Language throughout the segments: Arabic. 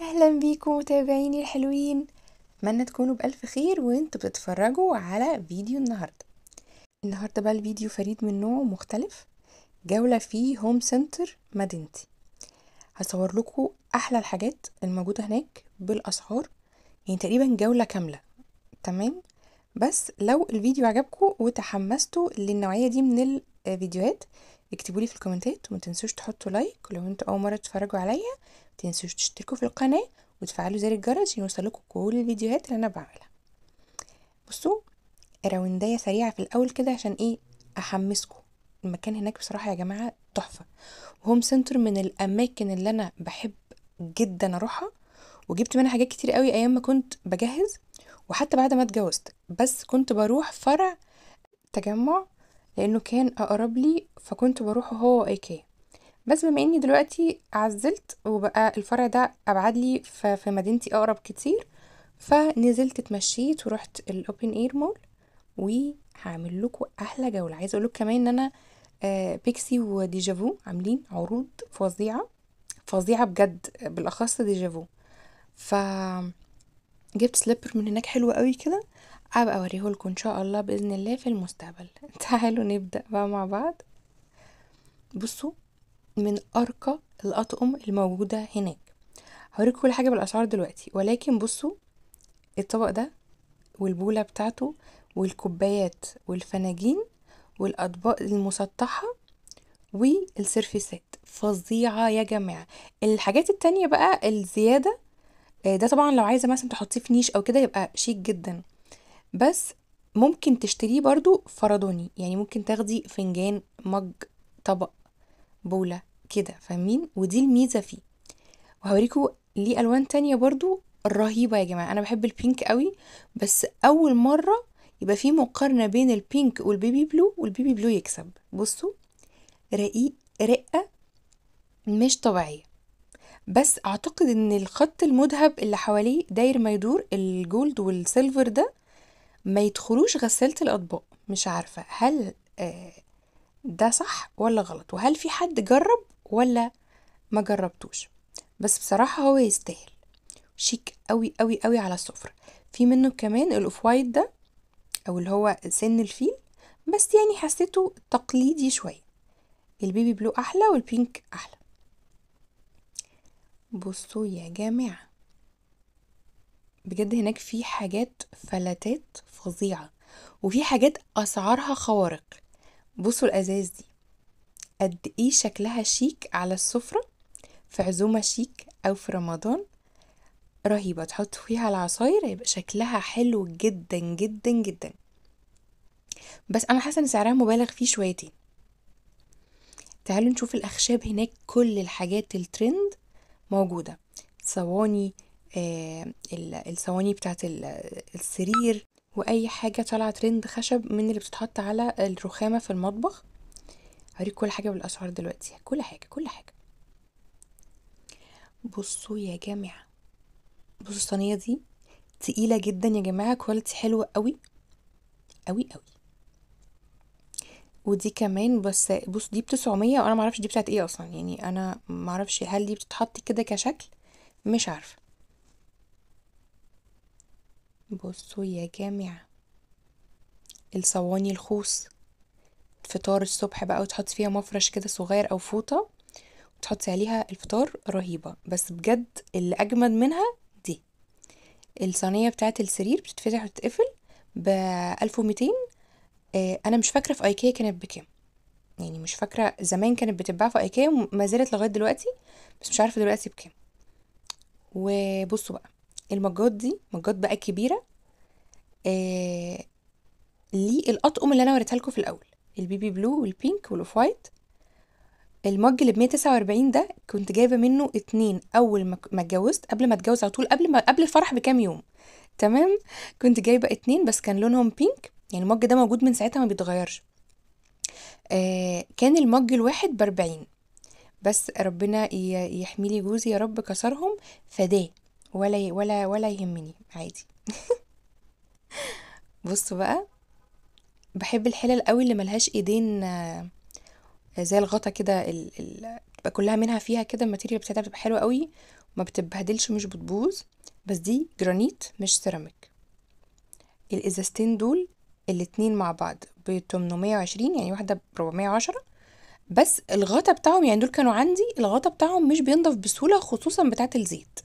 اهلا بيكم متابعيني الحلوين اتمنى تكونوا بالف خير وانتوا بتتفرجوا على فيديو النهارده النهارده بقى الفيديو فريد من نوعه مختلف جوله في هوم سنتر مدينتي هصور لكم احلى الحاجات الموجوده هناك بالاسعار يعني تقريبا جوله كامله تمام بس لو الفيديو عجبكم وتحمستوا للنوعيه دي من الفيديوهات اكتبولي في الكومنتات وما تنسوش تحطوا لايك ولو انتوا اول مره تتفرجوا عليا ما تنسوش تشتركوا في القناه وتفعلوا زر الجرس عشان كل الفيديوهات اللي انا بعملها بصوا راوندايه سريعه في الاول كده عشان ايه احمسكم المكان هناك بصراحه يا جماعه تحفه هوم سنتر من الاماكن اللي انا بحب جدا اروحها وجبت منها حاجات كتير قوي ايام ما كنت بجهز وحتى بعد ما اتجوزت بس كنت بروح فرع تجمع لانه كان اقرب لي فكنت بروحه هو وايكيا بس بما اني دلوقتي عزلت وبقى الفرع ده ابعد لي في مدينتي اقرب كتير فنزلت اتمشيت ورحت الاوبن اير مول وهعمل لكم احلى جوله عايزه اقول لكم كمان ان انا آه، بيكسي وديجافو عاملين عروض فظيعه فظيعه بجد بالاخص ديجافو ف جبت سليبر من هناك حلو قوي كده هبقى اوريهولكوا ان شاء الله باذن الله في المستقبل تعالوا نبدا بقى مع بعض بصوا من ارقى الاطقم الموجوده هناك هوريكم كل حاجه بالاسعار دلوقتي ولكن بصوا الطبق ده والبوله بتاعته والكوبايات والفناجين والاطباق المسطحه والسيرفيسات فظيعه يا جماعه الحاجات التانية بقى الزياده آه، ده طبعا لو عايزه مثلا تحطيه في نيش او كده يبقى شيك جدا بس ممكن تشتريه برضو فرداني يعني ممكن تاخدي فنجان مج طبق بولة كده فاهمين ودي الميزة فيه وهوريكم ليه ألوان تانية برضو رهيبة يا جماعة أنا بحب البينك قوي بس أول مرة يبقى في مقارنة بين البينك والبيبي بلو والبيبي بلو يكسب بصوا رقيق رقة مش طبيعية بس اعتقد ان الخط المذهب اللي حواليه داير ما يدور الجولد والسيلفر ده ما يدخلوش غسالة الأطباق مش عارفة هل آه، ده صح ولا غلط وهل في حد جرب ولا ما جربتوش بس بصراحة هو يستاهل شيك قوي قوي قوي على السفر في منه كمان الاوف وايت ده او اللي هو سن الفيل بس يعني حسيته تقليدي شوية البيبي بلو احلى والبينك احلى بصوا يا جماعه بجد هناك في حاجات فلاتات فظيعة وفي حاجات أسعارها خوارق بصوا الأزاز دي قد إيه شكلها شيك على السفرة في عزومة شيك أو في رمضان رهيبة تحط فيها العصاير يبقى شكلها حلو جدا جدا جدا بس أنا حاسة إن سعرها مبالغ فيه شويتين تعالوا نشوف الأخشاب هناك كل الحاجات الترند موجودة صواني آه، الصواني بتاعة السرير واي حاجة طالعة ترند خشب من اللي بتتحط على الرخامة في المطبخ هوريك كل حاجة بالاسعار دلوقتي كل حاجة كل حاجة بصوا يا جماعة بصوا الصينية دي تقيلة جدا يا جماعة كواليتي حلوة قوي قوي قوي ودي كمان بس بص دي بتسعمية وانا معرفش دي بتاعت ايه اصلا يعني انا معرفش هل دي بتتحط كده كشكل مش عارفه بصوا يا جامعة الصواني الخوص فطار الصبح بقى وتحط فيها مفرش كده صغير أو فوطة وتحطي عليها الفطار رهيبة بس بجد اللي أجمد منها دي الصينية بتاعة السرير بتتفتح وتتقفل بألف ومتين آه، أنا مش فاكرة في أيكيا كانت بكام يعني مش فاكرة زمان كانت بتتباع في أيكيا وما زالت لغاية دلوقتي بس مش عارفة دلوقتي بكام وبصوا بقى المجات دي مجات بقى كبيره آه ليه الاطقم اللي انا وريتها لكم في الاول البيبي بلو والبينك والاوف وايت المج اللي ب 149 ده كنت جايبه منه اتنين اول ما اتجوزت قبل ما اتجوز على طول قبل ما قبل الفرح بكام يوم تمام كنت جايبه اتنين بس كان لونهم بينك يعني المج ده موجود من ساعتها ما بيتغيرش آه كان المج الواحد ب 40 بس ربنا يحميلي جوزي يا رب كسرهم فداه ولا ولا ولا يهمني عادي بصوا بقى بحب الحلل قوي اللي ملهاش ايدين آه، زي الغطا كده بتبقى كلها منها فيها كده الماتيريال بتاعتها بتبقى حلوه قوي وما بتبهدلش مش بتبوظ بس دي جرانيت مش سيراميك الازازتين دول الاتنين مع بعض ب 820 يعني واحده ب 410 بس الغطا بتاعهم يعني دول كانوا عندي الغطا بتاعهم مش بينضف بسهوله خصوصا بتاعه الزيت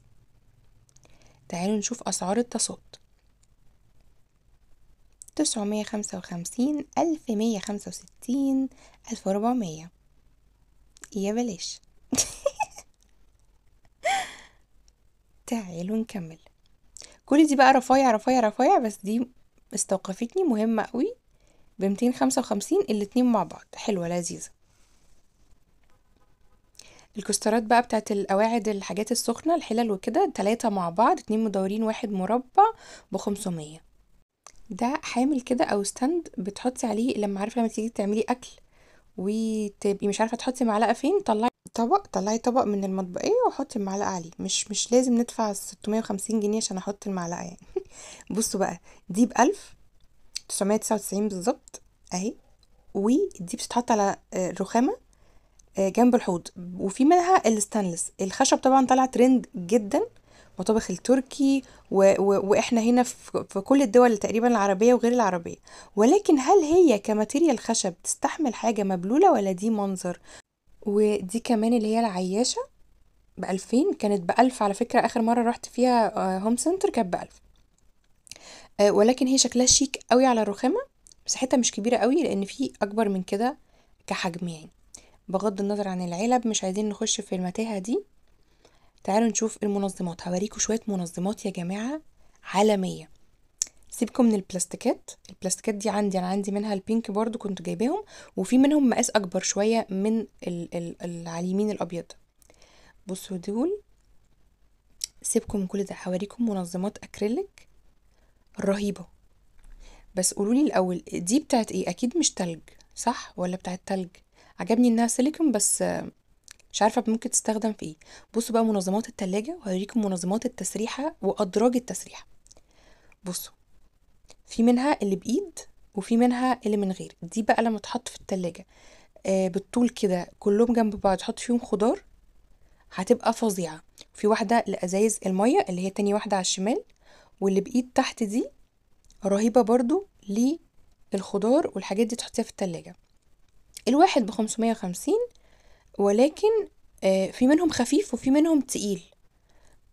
تعالوا نشوف أسعار التصاط تسعمية خمسة وخمسين ألف مية خمسة وستين ألف وربعمية يا بلاش تعالوا نكمل كل دي بقى رفايع رفايع رفايع بس دي استوقفتني مهمة قوي بمتين خمسة وخمسين الاتنين مع بعض حلوة لذيذة الكسترات بقى بتاعت القواعد الحاجات السخنة الحلل وكده تلاتة مع بعض اتنين مدورين واحد مربع بخمسمية ده حامل كده او ستاند بتحطي عليه لما عارفه لما تيجي تعملي اكل وتبقي مش عارفه تحطي معلقه فين طلعي طبق طلعي طبق من المطبقيه وحطي المعلقه عليه مش مش لازم ندفع 650 جنيه عشان احط المعلقه يعني بصوا بقى دي ب وتسعين بالظبط اهي ودي بتتحط على الرخامه آه، آه، جنب الحوض وفي منها الستانلس الخشب طبعا طلع ترند جدا مطابخ التركي و... و... واحنا هنا في... في كل الدول تقريبا العربيه وغير العربيه ولكن هل هي كماتيريال خشب تستحمل حاجه مبلوله ولا دي منظر ودي كمان اللي هي العياشه بألفين كانت بألف على فكرة آخر مرة رحت فيها هوم آه، سنتر كانت بألف آه، ولكن هي شكلها شيك قوي على الرخامة مساحتها مش كبيرة قوي لأن في أكبر من كده كحجم يعني بغض النظر عن العلب مش عايزين نخش في المتاهة دي تعالوا نشوف المنظمات هوريكم شوية منظمات يا جماعة عالمية سيبكم من البلاستيكات البلاستيكات دي عندي انا عندي منها البينك برضو كنت جايباهم وفي منهم مقاس اكبر شوية من ال ال على اليمين الابيض بصوا دول سيبكم من كل ده هوريكم منظمات اكريليك رهيبة بس قولولي الاول دي بتاعت ايه اكيد مش تلج صح ولا بتاعت تلج عجبني انها سيليكون بس مش عارفه ممكن تستخدم في ايه بصوا بقى منظمات التلاجة وهوريكم منظمات التسريحه وادراج التسريحه بصوا في منها اللي بايد وفي منها اللي من غير دي بقى لما تحط في التلاجة آه بالطول كده كلهم جنب بعض تحط فيهم خضار هتبقى فظيعه في واحده لازايز الميه اللي هي تاني واحده على الشمال واللي بايد تحت دي رهيبه برضو للخضار والحاجات دي تحطيها في التلاجة الواحد بخمسمية وخمسين ولكن آه، في منهم خفيف وفي منهم تقيل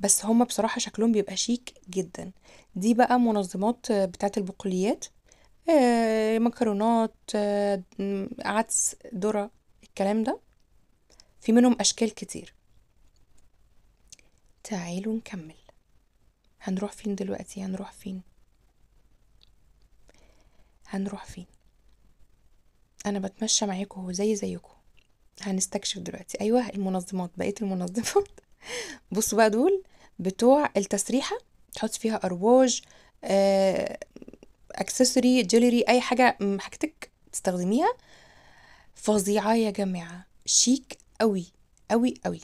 بس هما بصراحة شكلهم بيبقى شيك جدا دي بقى منظمات آه، بتاعة البقوليات آه، مكرونات عدس ذرة الكلام ده في منهم أشكال كتير تعالوا نكمل هنروح فين دلوقتي هنروح فين هنروح فين انا بتمشى معاكم هو زي زيكم هنستكشف دلوقتي ايوه المنظمات بقيت المنظمات بصوا بقى دول بتوع التسريحه تحط فيها ارواج اكسسوري جيلري اي حاجه حاجتك تستخدميها فظيعه يا جماعه شيك قوي قوي قوي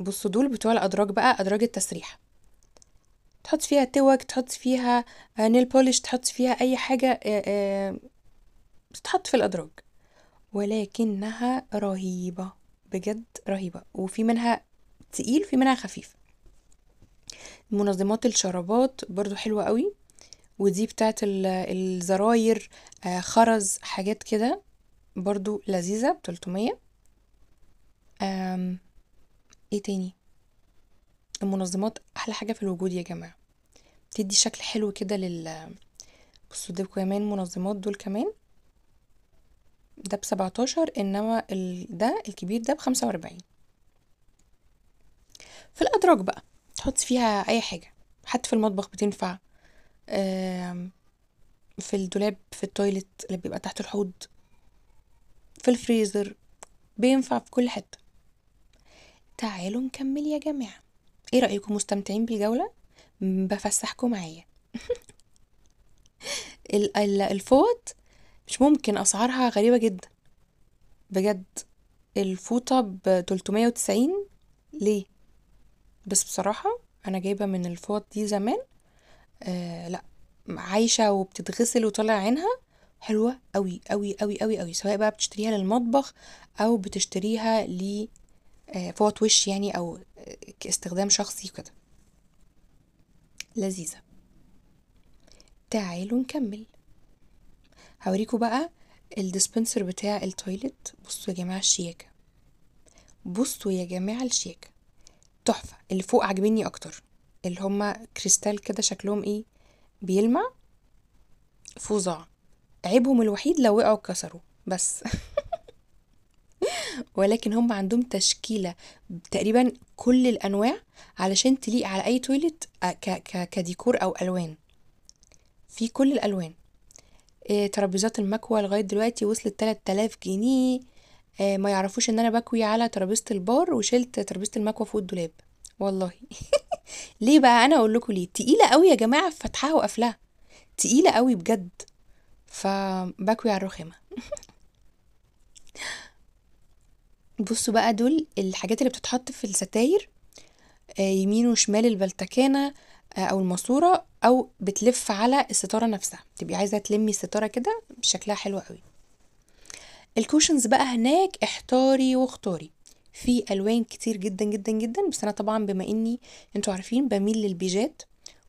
بصوا دول بتوع الادراج بقى ادراج التسريحه تحط فيها توك تحط فيها نيل بوليش تحط فيها اي حاجه آه، آه، بتتحط في الأدراج ولكنها رهيبة بجد رهيبة وفي منها تقيل في منها خفيف منظمات الشرابات برضو حلوة قوي ودي بتاعت الزراير آه، خرز حاجات كده برضو لذيذة بتلتمية ايه تاني المنظمات احلى حاجة في الوجود يا جماعة بتدي شكل حلو كده لل بصوا دول كمان منظمات دول كمان ده بسبعتاشر انما ده الكبير ده بخمسة واربعين في الأدراج بقى تحط فيها أي حاجة حتى في المطبخ بتنفع في الدولاب في التويلت اللي بيبقى تحت الحوض في الفريزر بينفع في كل حتة تعالوا نكمل يا جماعة ايه رأيكم مستمتعين بالجولة بفسحكم معايا الفوط مش ممكن أسعارها غريبة جدا بجد الفوطة بتلتمية وتسعين ليه بس بصراحة أنا جايبة من الفوط دي زمان آه لأ عايشة وبتتغسل وطالع عينها حلوة أوي أوي أوي أوي قوي سواء بقى بتشتريها للمطبخ أو بتشتريها ل آه، فوط وش يعني أو آه، استخدام شخصي وكده لذيذة تعالوا نكمل هوريكم بقى الديسبنسر بتاع التويلت بصوا يا جماعه الشياكه بصوا يا جماعه الشياكه تحفه اللي فوق عاجبني اكتر اللي هما كريستال كده شكلهم ايه بيلمع فظاع عيبهم الوحيد لو وقعوا اتكسروا بس ولكن هم عندهم تشكيلة تقريبا كل الأنواع علشان تليق على أي تويلت آه، كديكور أو ألوان في كل الألوان آه، ترابيزات المكوى لغاية دلوقتي وصلت 3000 جنيه آه، ما يعرفوش ان انا بكوي على ترابيزة البار وشلت ترابيزة المكوى فوق الدولاب والله ليه بقى انا اقول لكم ليه تقيلة قوي يا جماعة في فتحها وقفلها تقيلة قوي بجد فبكوي على الرخامة بصوا بقى دول الحاجات اللي بتتحط في الستاير آه، يمين وشمال البلتكانة او الماسوره او بتلف على الستاره نفسها تبقي عايزه تلمي الستاره كده شكلها حلو قوي الكوشنز بقى هناك احتاري واختاري في الوان كتير جدا جدا جدا بس انا طبعا بما اني انتوا عارفين بميل للبيجات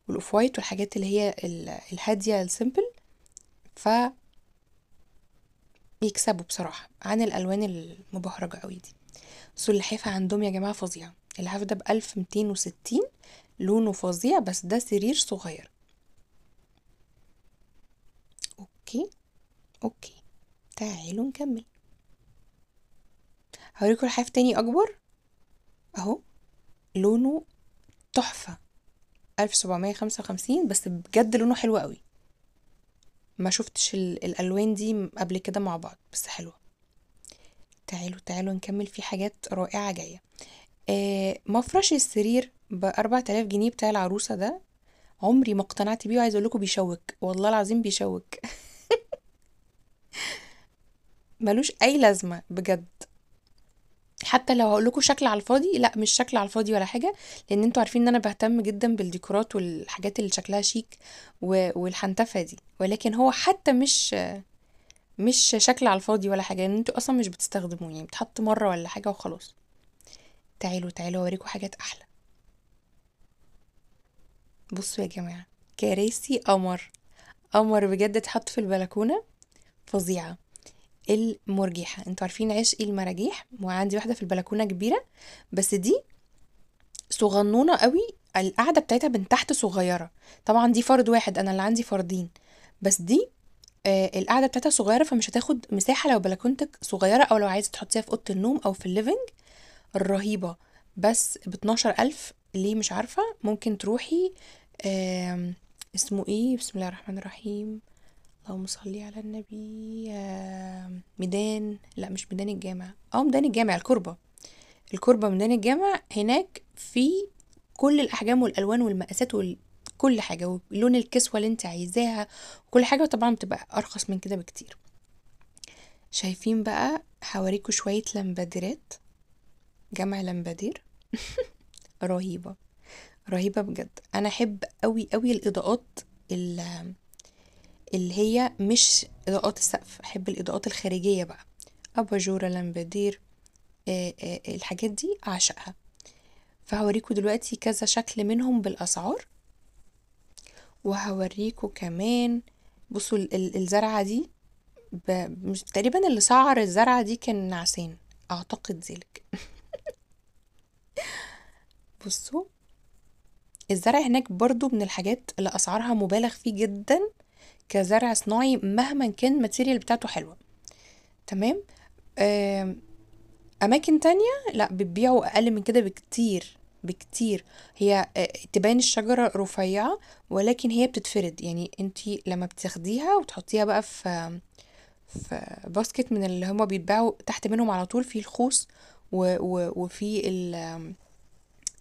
والاوف وايت والحاجات اللي هي الهاديه السيمبل ف يكسبوا بصراحه عن الالوان المبهرجه قوي دي سلحفه عندهم يا جماعه فظيعه العفو ده بألف ميتين وستين لونه فظيع بس ده سرير صغير اوكي اوكي تعالوا نكمل هوريكم الحاف تاني اكبر اهو لونه تحفة ألف سبعمية خمسة وخمسين بس بجد لونه حلو قوي ما شفتش الالوان دي قبل كده مع بعض بس حلوة تعالوا تعالوا نكمل في حاجات رائعة جاية آه، مفرش السرير ب 4000 جنيه بتاع العروسة ده عمري ما اقتنعت بيه وعايزة اقولكوا بيشوك والله العظيم بيشوك ملوش اي لازمة بجد حتى لو هقول لكم شكل على الفاضي لا مش شكل على الفاضي ولا حاجه لان انتوا عارفين ان انا بهتم جدا بالديكورات والحاجات اللي شكلها شيك والحنتفه دي ولكن هو حتى مش مش شكل على الفاضي ولا حاجه لان انتوا اصلا مش بتستخدموه يعني بتحط مره ولا حاجه وخلاص تعالوا تعالوا اوريكم حاجات احلى بصوا يا جماعه كراسي قمر قمر بجد اتحط في البلكونه فظيعه المرجيحه انتوا عارفين عشقي ايه المراجيح وعندي واحده في البلكونه كبيره بس دي صغنونه قوي القعده بتاعتها من تحت صغيره طبعا دي فرد واحد انا اللي عندي فردين بس دي آه القعده بتاعتها صغيره فمش هتاخد مساحه لو بلكونتك صغيره او لو عايزه تحطيها في اوضه النوم او في الليفنج الرهيبة بس باتناشر ألف ليه مش عارفة ممكن تروحي اسمه ايه بسم الله الرحمن الرحيم اللهم صلي على النبي ميدان لا مش ميدان الجامع اه ميدان الجامع الكربة الكربة ميدان الجامع هناك في كل الأحجام والألوان والمقاسات وال... كل حاجه ولون الكسوه اللي انت عايزاها كل حاجه طبعا بتبقى ارخص من كده بكتير شايفين بقى هوريكم شويه لمبادرات جامع لمبادير رهيبة رهيبة بجد أنا أحب أوي أوي الإضاءات اللي هي مش إضاءات السقف أحب الإضاءات الخارجية بقى أباجورة لمبادير الحاجات دي أعشقها فهوريكم دلوقتي كذا شكل منهم بالأسعار وهوريكم كمان بصوا الزرعة دي ب... تقريبا اللي سعر الزرعة دي كان نعسين أعتقد ذلك بصوا الزرع هناك برضو من الحاجات اللي أسعارها مبالغ فيه جدا كزرع صناعي مهما كان الماتيريال بتاعته حلوة تمام أماكن تانية لا بتبيعوا أقل من كده بكتير بكتير هي آه، تبان الشجرة رفيعة ولكن هي بتتفرد يعني انت لما بتاخديها وتحطيها بقى في في باسكت من اللي هما بيتباعوا تحت منهم على طول في الخوص و و وفي ال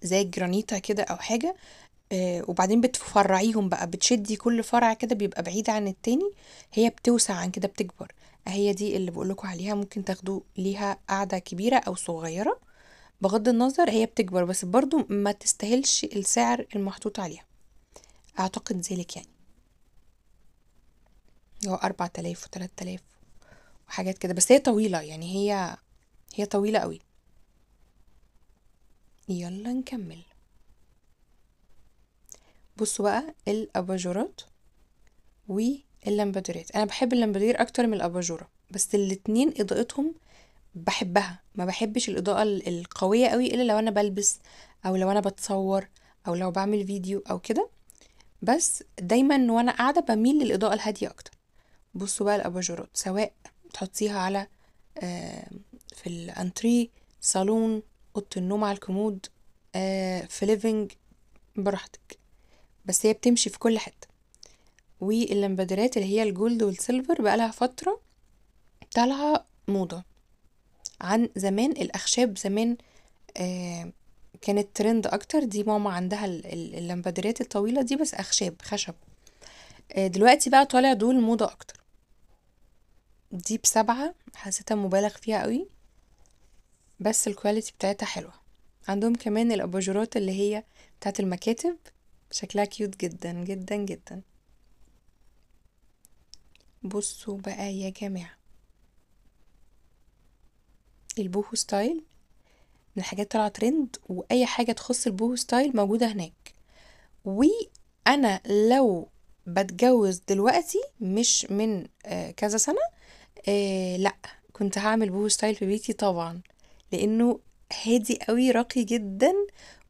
زي الجرانيتا كده أو حاجة آه، وبعدين بتفرعيهم بقى بتشدي كل فرع كده بيبقى بعيد عن التاني هي بتوسع عن كده بتكبر هي دي اللي بقولكوا عليها ممكن تاخدوا ليها قاعدة كبيرة أو صغيرة بغض النظر هي بتكبر بس برضو ما تستاهلش السعر المحطوط عليها أعتقد ذلك يعني هو أربعة تلاف وتلات تلاف وحاجات كده بس هي طويلة يعني هي هي طويلة قوي يلا نكمل بصوا بقى الاباجورات واللمبادورات انا بحب اللمبادير اكتر من الاباجوره بس الاتنين اضاءتهم بحبها ما بحبش الاضاءه القويه قوي الا لو انا بلبس او لو انا بتصور او لو بعمل فيديو او كده بس دايما وانا قاعده بميل للاضاءه الهاديه اكتر بصوا بقى الاباجورات سواء تحطيها على آه، في الانتري صالون اوضه النوم على الكومود آه في ليفينج براحتك بس هي بتمشي في كل حته واللمبادرات اللي هي الجولد والسيلفر بقالها فتره طالعه موضه عن زمان الاخشاب زمان آه كانت ترند اكتر دي ماما عندها اللمبادرات الطويله دي بس اخشاب خشب آه دلوقتي بقى طالع دول موضه اكتر دي بسبعة حسيتها مبالغ فيها قوي بس الكواليتي بتاعتها حلوة عندهم كمان الأباجورات اللي هي بتاعت المكاتب شكلها كيوت جدا جدا جدا بصوا بقى يا جماعة البوهو ستايل من الحاجات طالعة ترند وأي حاجة تخص البوهو ستايل موجودة هناك وأنا لو بتجوز دلوقتي مش من آه، كذا سنة آه، لا كنت هعمل بوهو ستايل في بيتي طبعا لانه هادي قوي راقي جدا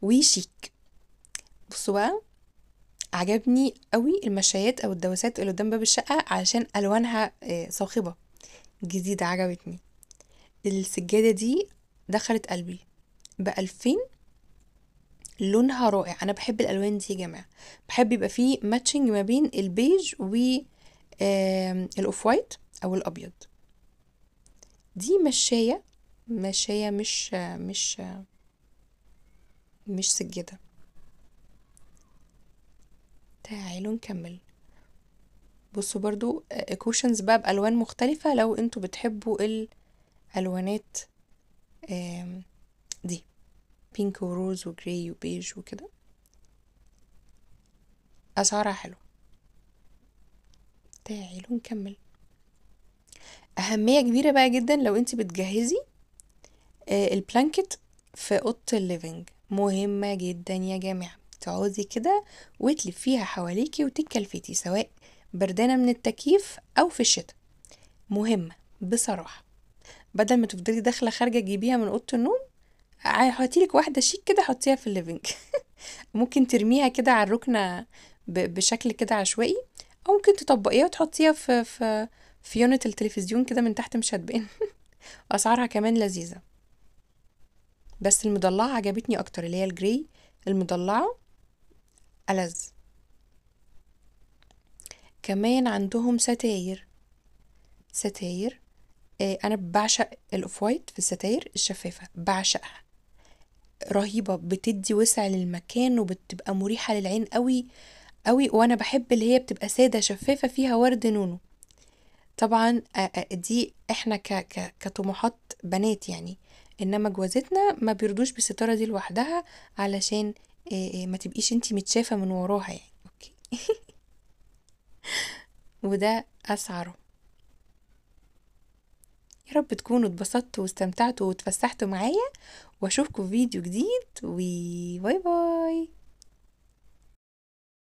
وشيك بصوا بقى عجبني قوي المشايات او الدواسات اللي قدام باب الشقه علشان الوانها آه، صاخبه جديده عجبتني السجاده دي دخلت قلبي بألفين لونها رائع انا بحب الالوان دي يا جماعه بحب يبقى فيه ماتشنج ما بين البيج و الاوف وايت او الابيض دي مشايه ماشية مش مش مش سجدة تعالوا نكمل بصوا برضو كوشنز بقى بألوان مختلفة لو انتوا بتحبوا الألوانات دي بينك وروز وجراي وبيج وكده أسعارها حلوة تعالوا نكمل أهمية كبيرة بقى جدا لو انت بتجهزي آه، البلانكت في اوضه الليفنج مهمه جدا يا جماعه تقعدي كده وتلفيها حواليكي وتتكلفتي سواء بردانه من التكييف او في الشتاء مهمه بصراحه بدل ما تفضلي داخله خارجه تجيبيها من اوضه النوم هحطيلك واحده شيك كده حطيها في الليفنج ممكن ترميها كده على الركنه بشكل كده عشوائي او ممكن تطبقيها وتحطيها في في في يونت التلفزيون كده من تحت مش هتبان اسعارها كمان لذيذه بس المضلعة عجبتني أكتر اللي هي الجري المضلعة ألذ كمان عندهم ستاير ستاير آه أنا بعشق الأوف وايت في الستاير الشفافة بعشقها رهيبة بتدي وسع للمكان وبتبقى مريحة للعين قوي قوي وأنا بحب اللي هي بتبقى سادة شفافة فيها ورد نونو طبعا آه، آه، دي احنا ك كطموحات بنات يعني انما جوازتنا ما بيرضوش بالستاره دي لوحدها علشان آه، آه، ما تبقيش انتي متشافه من وراها يعني اوكي وده اسعره يا رب تكونوا اتبسطتوا واستمتعتوا واتفسحتوا معايا واشوفكم في فيديو جديد وباي باي